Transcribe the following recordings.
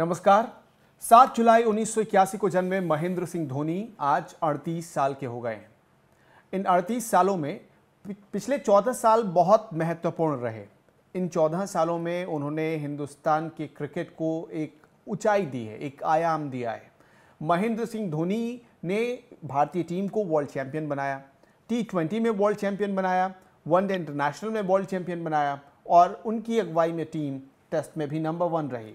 नमस्कार सात जुलाई उन्नीस को जन्मे महेंद्र सिंह धोनी आज 38 साल के हो गए हैं इन 38 सालों में पिछले 14 साल बहुत महत्वपूर्ण रहे इन 14 सालों में उन्होंने हिंदुस्तान के क्रिकेट को एक ऊंचाई दी है एक आयाम दिया है महेंद्र सिंह धोनी ने भारतीय टीम को वर्ल्ड चैंपियन बनाया टी ट्वेंटी में वर्ल्ड चैंपियन बनाया वनडे इंटरनेशनल में वर्ल्ड चैंपियन बनाया और उनकी अगुवाई में टीम टेस्ट में भी नंबर वन रही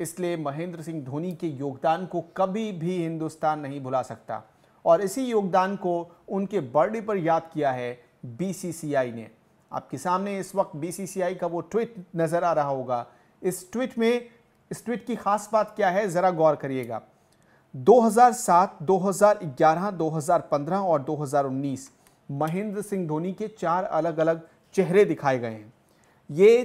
इसलिए महेंद्र सिंह धोनी के योगदान को कभी भी हिंदुस्तान नहीं भुला सकता और इसी योगदान को उनके बर्थडे पर याद किया है बीसीसीआई ने आपके सामने इस वक्त बीसीसीआई का वो ट्वीट नज़र आ रहा होगा इस ट्वीट में इस ट्वीट की खास बात क्या है ज़रा गौर करिएगा 2007, 2011, 2015 और 2019 महेंद्र सिंह धोनी के चार अलग अलग चेहरे दिखाए गए हैं ये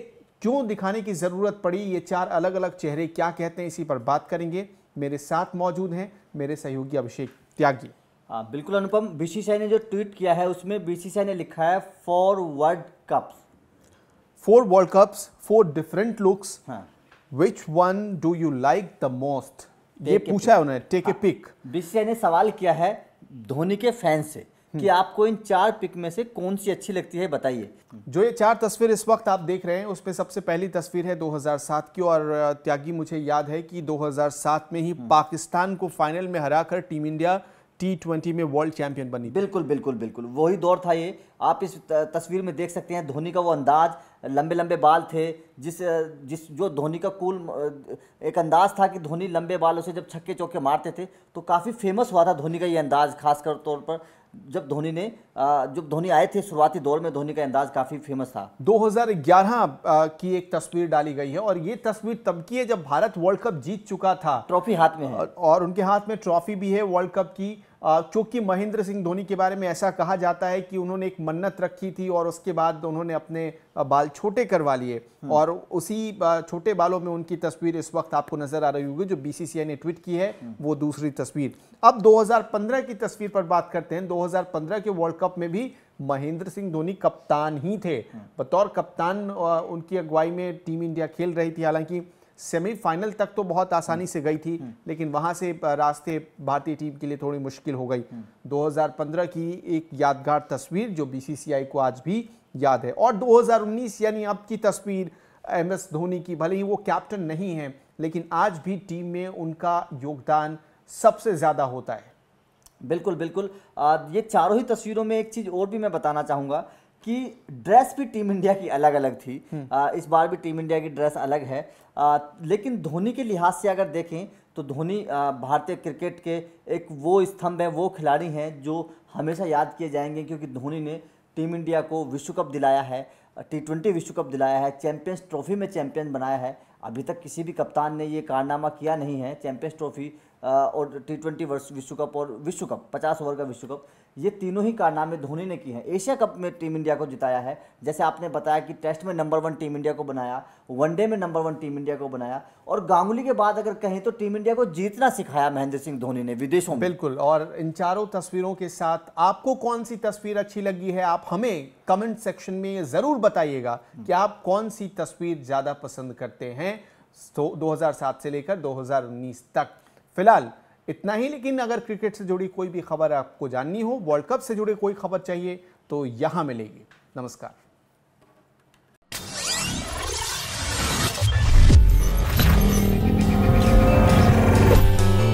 क्यों दिखाने की ज़रूरत पड़ी ये चार अलग अलग चेहरे क्या कहते हैं इसी पर बात करेंगे मेरे साथ मौजूद हैं मेरे सहयोगी अभिषेक त्यागी हाँ बिल्कुल अनुपम बीसीसीआई ने जो ट्वीट किया है उसमें बीसीसीआई ने लिखा है four world cups four world cups four different looks which one do you like the most ये पूछा है उन्होंने टेक ए पिक बीसीसीआई ने सवाल किया है धोनी के फैन से कि हम्म। आपको इन चार पिक में से कौन सी अच्छी लगती है बताइए जो ये चार तस्वीर इस वक्त आप देख रहे हैं उसमें सबसे पहली तस्वीर है 2007 की और त्यागी मुझे याद है कि 2007 में ही हम्म। पाकिस्तान को फाइनल में हराकर टीम इंडिया टी ट्वेंटी में वर्ल्ड चैंपियन बनी बिल्कुल बिल्कुल बिल्कुल वही दौर था ये आप इस तस्वीर में देख सकते हैं धोनी का वो अंदाज लंबे लंबे बाल थे जिस जिस जो धोनी का कूल एक अंदाज था कि धोनी लंबे बालों से जब छक्के चौके मारते थे तो काफ़ी फेमस हुआ था धोनी का ये अंदाज खासकर तौर पर जब धोनी ने जब धोनी आए थे शुरुआती दौर में धोनी का अंदाज काफ़ी फेमस था 2011 की एक तस्वीर डाली गई है और ये तस्वीर तब की है जब भारत वर्ल्ड कप जीत चुका था ट्रॉफी हाथ में है और उनके हाथ में ट्रॉफी भी है वर्ल्ड कप की क्योंकि महेंद्र सिंह धोनी के बारे में ऐसा कहा जाता है कि उन्होंने एक मन्नत रखी थी और उसके बाद उन्होंने अपने बाल छोटे करवा लिए हम्म। और उसी छोटे बालों में उनकी तस्वीर इस वक्त आपको नजर आ रही होगी जो बीसीसीआई ने ट्वीट की है हम्म। वो दूसरी तस्वीर अब 2015 की तस्वीर पर बात करते हैं 2015 के वर्ल्ड कप में भी महेंद्र सिंह धोनी कप्तान ही थे हम्म। बतौर कप्तान उनकी अगुवाई में टीम इंडिया खेल रही थी हालांकि सेमीफाइनल तक तो बहुत आसानी हम्म। से गई थी हम्म। लेकिन वहां से रास्ते भारतीय टीम के लिए थोड़ी मुश्किल हो गई 2015 हम्म। की एक यादगार तस्वीर जो बीसीसीआई को आज भी याद है और 2019 यानी अब की तस्वीर एम एस धोनी की भले ही वो कैप्टन नहीं है लेकिन आज भी टीम में उनका योगदान सबसे ज़्यादा होता है बिल्कुल बिल्कुल आ, ये चारों ही तस्वीरों में एक चीज़ और भी मैं बताना चाहूंगा कि ड्रेस भी टीम इंडिया की अलग अलग थी हम्म। आ, इस बार भी टीम इंडिया की ड्रेस अलग है आ, लेकिन धोनी के लिहाज से अगर देखें तो धोनी भारतीय क्रिकेट के एक वो स्तंभ हैं वो खिलाड़ी हैं जो हमेशा याद किए जाएंगे क्योंकि धोनी ने टीम इंडिया को विश्व कप दिलाया है टी ट्वेंटी विश्व कप दिलाया है चैंपियंस ट्रॉफी में चैंपियन बनाया है अभी तक किसी भी कप्तान ने ये कारनामा किया नहीं है चैंपियंस ट्रॉफी और टी ट्वेंटी विश्व कप और विश्व कप पचास ओवर का विश्व कप ये तीनों ही कारनामे धोनी ने किए हैं एशिया कप में टीम इंडिया को जिताया है जैसे आपने बताया कि टेस्ट में नंबर वन टीम इंडिया को बनाया वनडे में नंबर वन टीम इंडिया को बनाया और गांगुली के बाद अगर कहें तो टीम इंडिया को जीतना सिखाया महेंद्र सिंह धोनी ने विदेशों में बिल्कुल और इन चारों तस्वीरों के साथ आपको कौन सी तस्वीर अच्छी लगी है आप हमें कमेंट सेक्शन में ज़रूर बताइएगा कि आप कौन सी तस्वीर ज़्यादा पसंद करते हैं दो से लेकर दो तक फिलहाल इतना ही लेकिन अगर क्रिकेट से जुड़ी कोई भी खबर आपको जाननी हो वर्ल्ड कप से जुड़ी कोई खबर चाहिए तो यहाँ मिलेगी नमस्कार